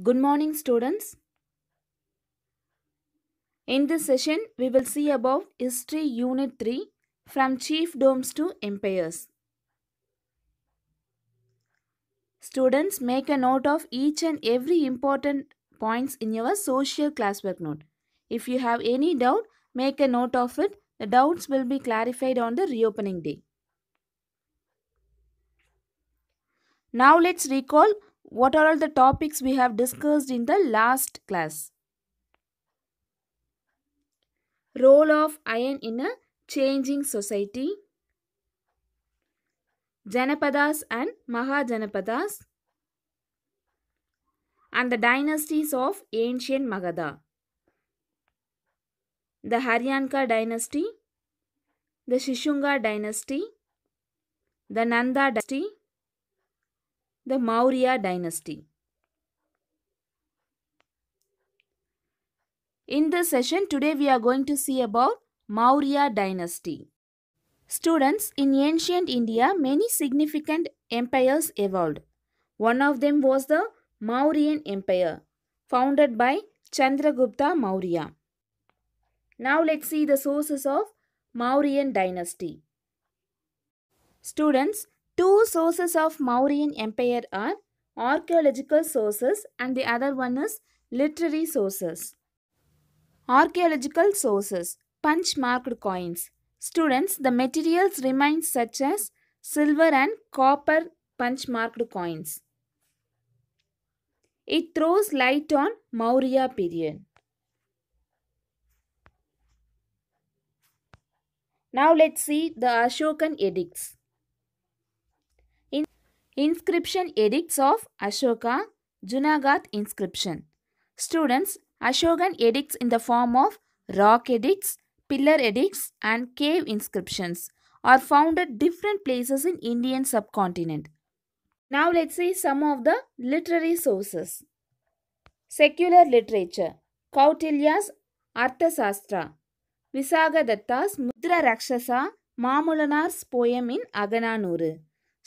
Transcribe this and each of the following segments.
Good morning students. In this session, we will see about History Unit 3 from Chiefdoms to Empires. Students, make a note of each and every important points in your social classwork note. If you have any doubt, make a note of it. The doubts will be clarified on the reopening day. Now let's recall what are all the topics we have discussed in the last class? Role of iron in a changing society. Janapadas and Mahajanapadas. And the dynasties of ancient Magadha. The Haryanka dynasty. The Shishunga dynasty. The Nanda dynasty the Maurya dynasty. In this session today we are going to see about Maurya dynasty. Students, in ancient India many significant empires evolved. One of them was the Mauryan Empire founded by Chandragupta Maurya. Now let's see the sources of Mauryan dynasty. Students, Two sources of Mauryan Empire are archaeological sources and the other one is literary sources. Archaeological sources punch marked coins. Students, the materials remain such as silver and copper punch marked coins. It throws light on Maurya period. Now let's see the Ashokan edicts. Inscription Edicts of Ashoka, Junagadh Inscription. Students, Ashokan edicts in the form of rock edicts, pillar edicts and cave inscriptions are found at different places in Indian subcontinent. Now let's see some of the literary sources. Secular literature Kautilya's Arthasastra Visagadatta's Mudra Rakshasa Mamulana's poem in Agananuru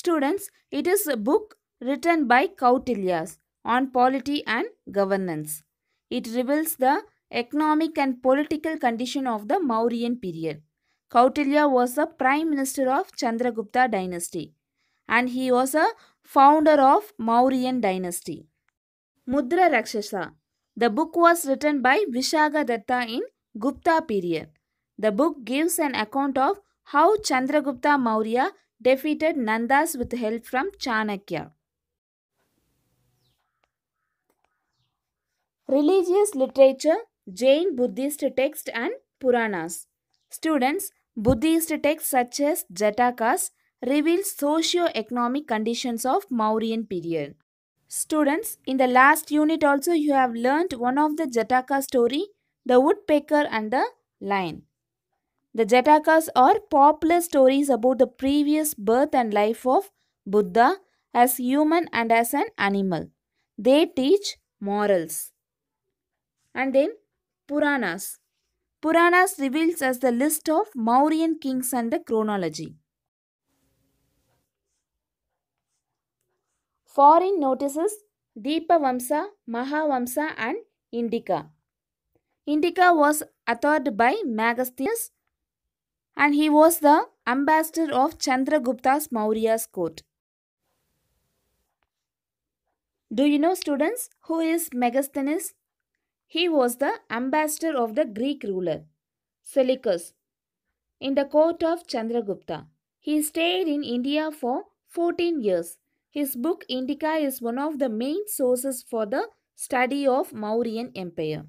Students, it is a book written by Kautilya on polity and governance. It reveals the economic and political condition of the Mauryan period. Kautilya was the prime minister of Chandragupta dynasty and he was a founder of Mauryan dynasty. Mudra Rakshasa The book was written by Vishagadatta in Gupta period. The book gives an account of how Chandragupta Maurya defeated Nandas with help from Chanakya. Religious literature, Jain Buddhist texts and Puranas. Students, Buddhist texts such as Jatakas reveal socio-economic conditions of Mauryan period. Students, in the last unit also you have learnt one of the Jataka story, the woodpecker and the lion. The Jatakas are popular stories about the previous birth and life of Buddha as human and as an animal. They teach morals. And then Puranas. Puranas reveals us the list of Mauryan kings and the chronology. Foreign notices Deepavamsa, Mahavamsa and Indica. Indica was authored by Magasthenes and he was the ambassador of Chandragupta's Maurya's court. Do you know students who is Megasthenes? He was the ambassador of the Greek ruler Seleucus in the court of Chandragupta. He stayed in India for 14 years. His book Indica is one of the main sources for the study of Mauryan Empire.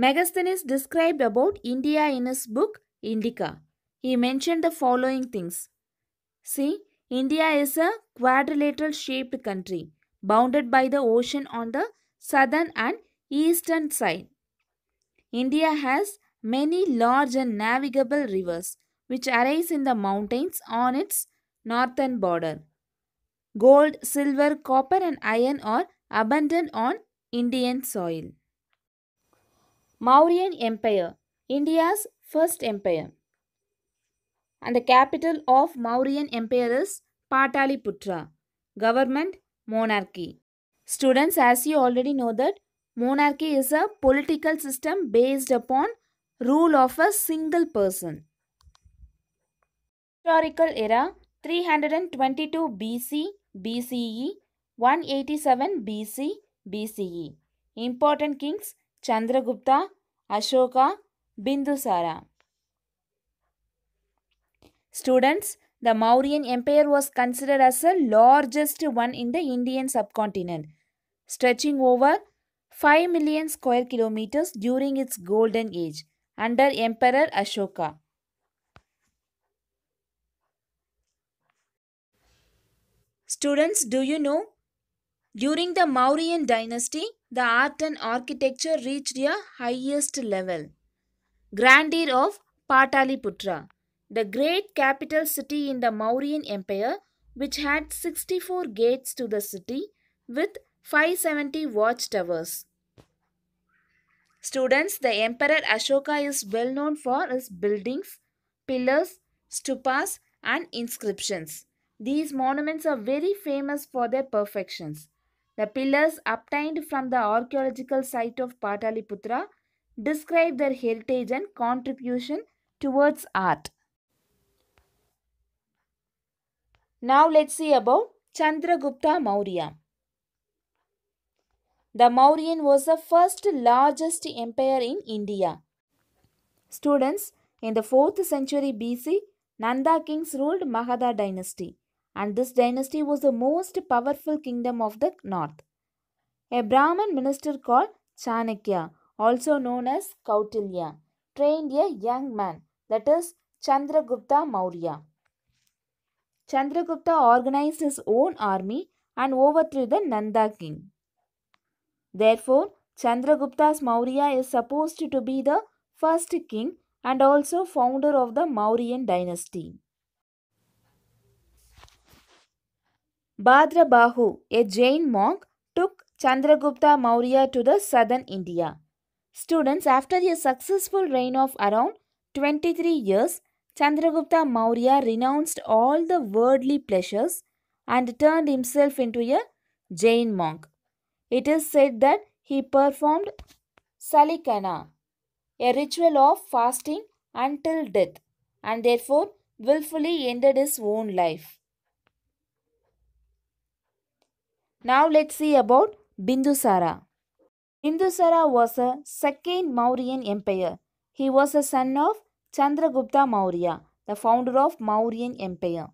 Megasthenes described about India in his book Indica. He mentioned the following things. See, India is a quadrilateral shaped country bounded by the ocean on the southern and eastern side. India has many large and navigable rivers which arise in the mountains on its northern border. Gold, silver, copper and iron are abundant on Indian soil. Mauryan Empire, India's first empire. And the capital of Mauryan Empire is Pataliputra. Government, monarchy. Students, as you already know that monarchy is a political system based upon rule of a single person. Historical era 322 BC BCE 187 BC BCE Important kings Chandragupta Ashoka, Bindusara. Students, the Mauryan Empire was considered as the largest one in the Indian subcontinent, stretching over 5 million square kilometers during its golden age under Emperor Ashoka. Students, do you know during the Mauryan dynasty, the art and architecture reached a highest level. Grandeur of Pataliputra, the great capital city in the Mauryan Empire, which had 64 gates to the city with 570 watchtowers. Students, the Emperor Ashoka is well known for his buildings, pillars, stupas, and inscriptions. These monuments are very famous for their perfections. The pillars obtained from the archaeological site of Pataliputra describe their heritage and contribution towards art. Now let's see about Chandragupta Maurya. The Mauryan was the first largest empire in India. Students, in the 4th century BC, Nanda kings ruled Magadha dynasty and this dynasty was the most powerful kingdom of the north. A Brahman minister called Chanakya, also known as Kautilya, trained a young man, that is Chandragupta Maurya. Chandragupta organized his own army and overthrew the Nanda king. Therefore, Chandragupta's Maurya is supposed to be the first king and also founder of the Mauryan dynasty. Bahu, a Jain monk, took Chandragupta Maurya to the southern India. Students, after a successful reign of around 23 years, Chandragupta Maurya renounced all the worldly pleasures and turned himself into a Jain monk. It is said that he performed Salikana, a ritual of fasting until death, and therefore willfully ended his own life. Now let's see about Bindusara. Bindusara was a second Mauryan empire. He was a son of Chandragupta Maurya, the founder of Mauryan empire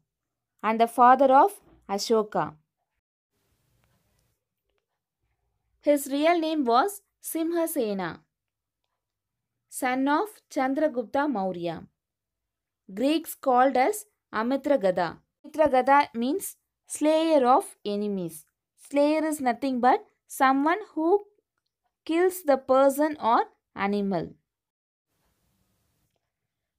and the father of Ashoka. His real name was Simhasena, son of Chandragupta Maurya. Greeks called as Amitragada. Amitragada means slayer of enemies. Slayer is nothing but someone who kills the person or animal.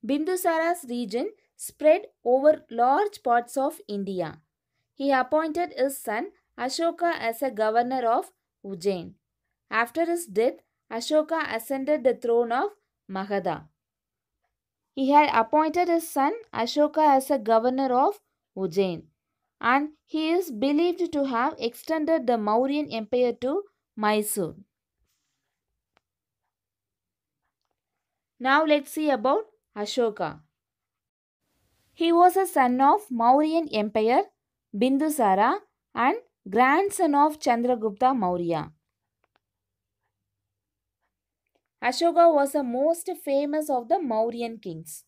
Bindusara's region spread over large parts of India. He appointed his son Ashoka as a governor of Ujjain. After his death, Ashoka ascended the throne of Magadha. He had appointed his son Ashoka as a governor of Ujjain and he is believed to have extended the Mauryan Empire to Mysore. Now let's see about Ashoka. He was a son of Mauryan Emperor Bindusara and grandson of Chandragupta Maurya. Ashoka was the most famous of the Mauryan kings.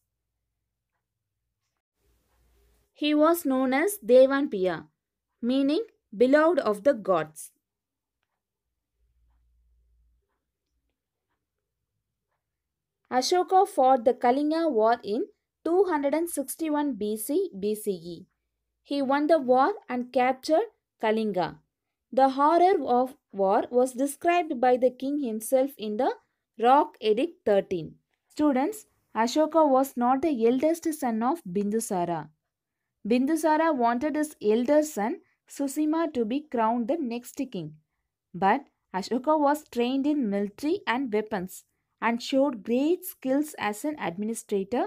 He was known as Devan Piya, meaning beloved of the gods. Ashoka fought the Kalinga War in 261 BC BCE. He won the war and captured Kalinga. The horror of war was described by the king himself in the Rock Edict 13. Students, Ashoka was not the eldest son of Bindusara. Bindusara wanted his elder son Susima to be crowned the next king. But Ashoka was trained in military and weapons and showed great skills as an administrator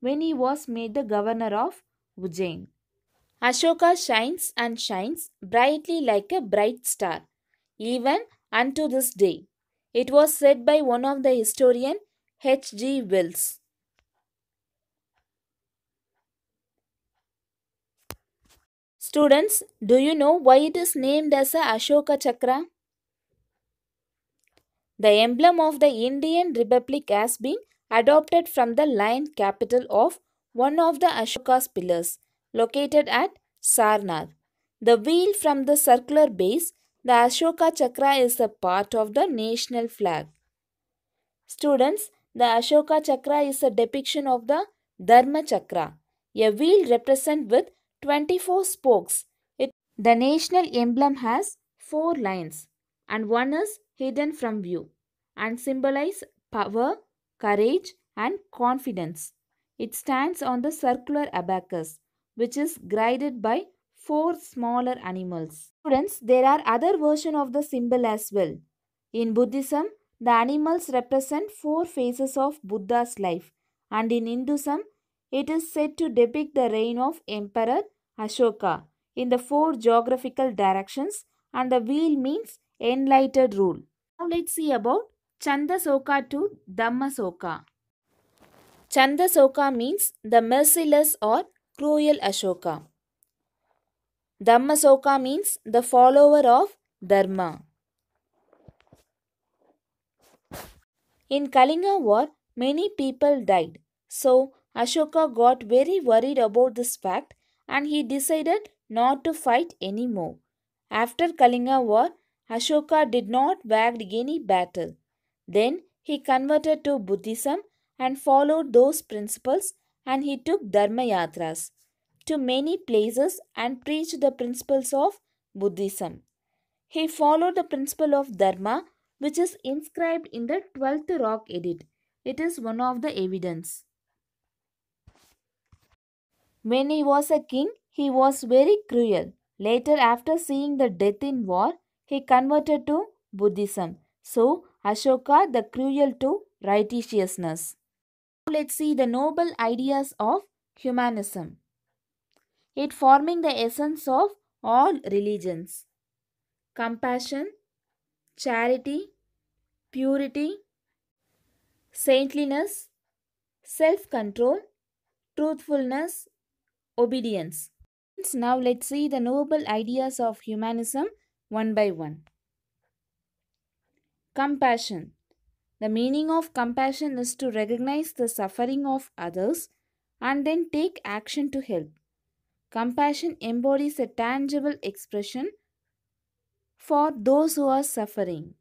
when he was made the governor of Ujjain. Ashoka shines and shines brightly like a bright star, even unto this day. It was said by one of the historian H. G. Wells. Students, do you know why it is named as a Ashoka Chakra? The emblem of the Indian Republic has been adopted from the lion capital of one of the Ashoka's pillars located at Sarnath. The wheel from the circular base, the Ashoka Chakra is a part of the national flag. Students, the Ashoka Chakra is a depiction of the Dharma Chakra, a wheel represented with 24 spokes. It, the national emblem has 4 lions and one is hidden from view and symbolize power, courage and confidence. It stands on the circular abacus which is guided by four smaller animals. Students, there are other versions of the symbol as well. In Buddhism, the animals represent four phases of Buddha's life and in Hinduism, it is said to depict the reign of Emperor Ashoka in the four geographical directions and the wheel means enlightened rule. Now let's see about Chandasoka to Dhammasoka. Chandasoka means the merciless or cruel Ashoka. Dhammasoka means the follower of Dharma. In Kalinga war, many people died. So, Ashoka got very worried about this fact and he decided not to fight any more. After Kalinga war, Ashoka did not wage any battle. Then he converted to Buddhism and followed those principles and he took Dharma Yatras to many places and preached the principles of Buddhism. He followed the principle of Dharma which is inscribed in the 12th rock edit. It is one of the evidence. When he was a king, he was very cruel. Later, after seeing the death in war, he converted to Buddhism. So, Ashoka the cruel to righteousness. Let's see the noble ideas of humanism. It forming the essence of all religions. Compassion, charity, purity, saintliness, self-control, truthfulness, obedience. Now let's see the noble ideas of humanism one by one. Compassion. The meaning of compassion is to recognize the suffering of others and then take action to help. Compassion embodies a tangible expression for those who are suffering.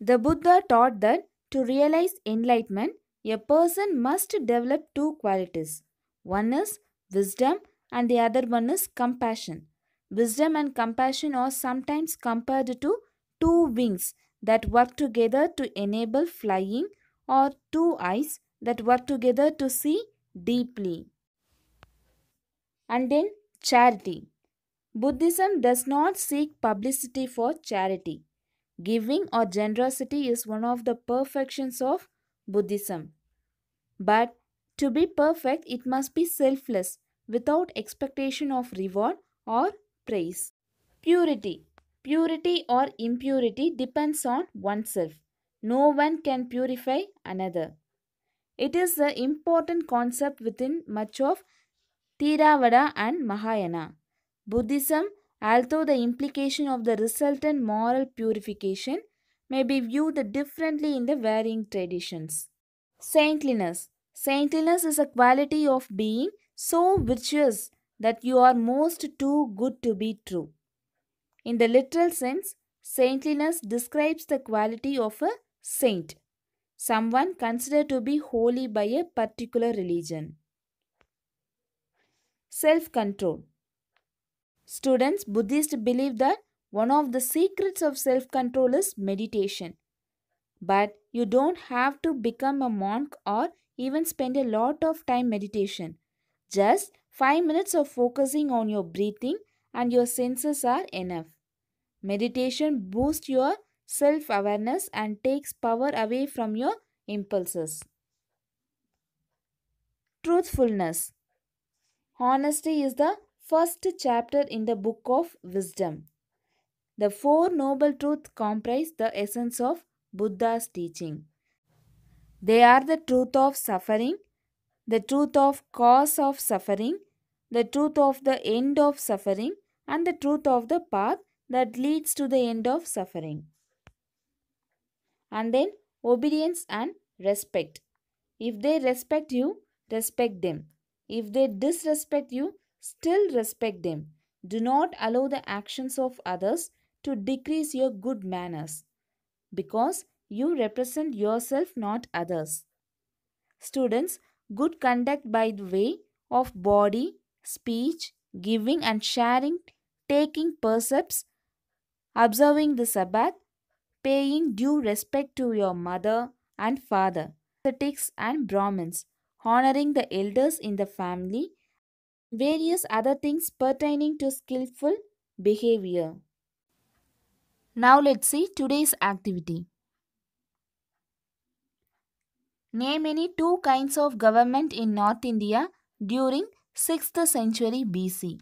The Buddha taught that to realize enlightenment, a person must develop two qualities. One is wisdom and the other one is compassion. Wisdom and compassion are sometimes compared to two wings that work together to enable flying or two eyes that work together to see deeply. And then charity. Buddhism does not seek publicity for charity. Giving or generosity is one of the perfections of Buddhism. But to be perfect, it must be selfless without expectation of reward or praise. Purity. Purity or impurity depends on oneself. No one can purify another. It is an important concept within much of Theravada and Mahayana. Buddhism, although the implication of the resultant moral purification may be viewed differently in the varying traditions. Saintliness. Saintliness is a quality of being so virtuous that you are most too good to be true. In the literal sense, saintliness describes the quality of a saint, someone considered to be holy by a particular religion. Self control. Students, Buddhists believe that one of the secrets of self control is meditation. But you don't have to become a monk or even spend a lot of time meditation just 5 minutes of focusing on your breathing and your senses are enough. Meditation boosts your self awareness and takes power away from your impulses. Truthfulness Honesty is the first chapter in the book of wisdom. The Four Noble Truths comprise the essence of Buddha's teaching. They are the truth of suffering, the truth of cause of suffering, the truth of the end of suffering, and the truth of the path that leads to the end of suffering. And then obedience and respect. If they respect you, respect them. If they disrespect you, still respect them. Do not allow the actions of others to decrease your good manners because you represent yourself, not others. Students, Good conduct by the way of body, speech, giving and sharing, taking percepts, observing the Sabbath, paying due respect to your mother and father, ascetics and Brahmins, honoring the elders in the family, various other things pertaining to skillful behavior. Now let's see today's activity. Name any two kinds of government in North India during 6th century BC.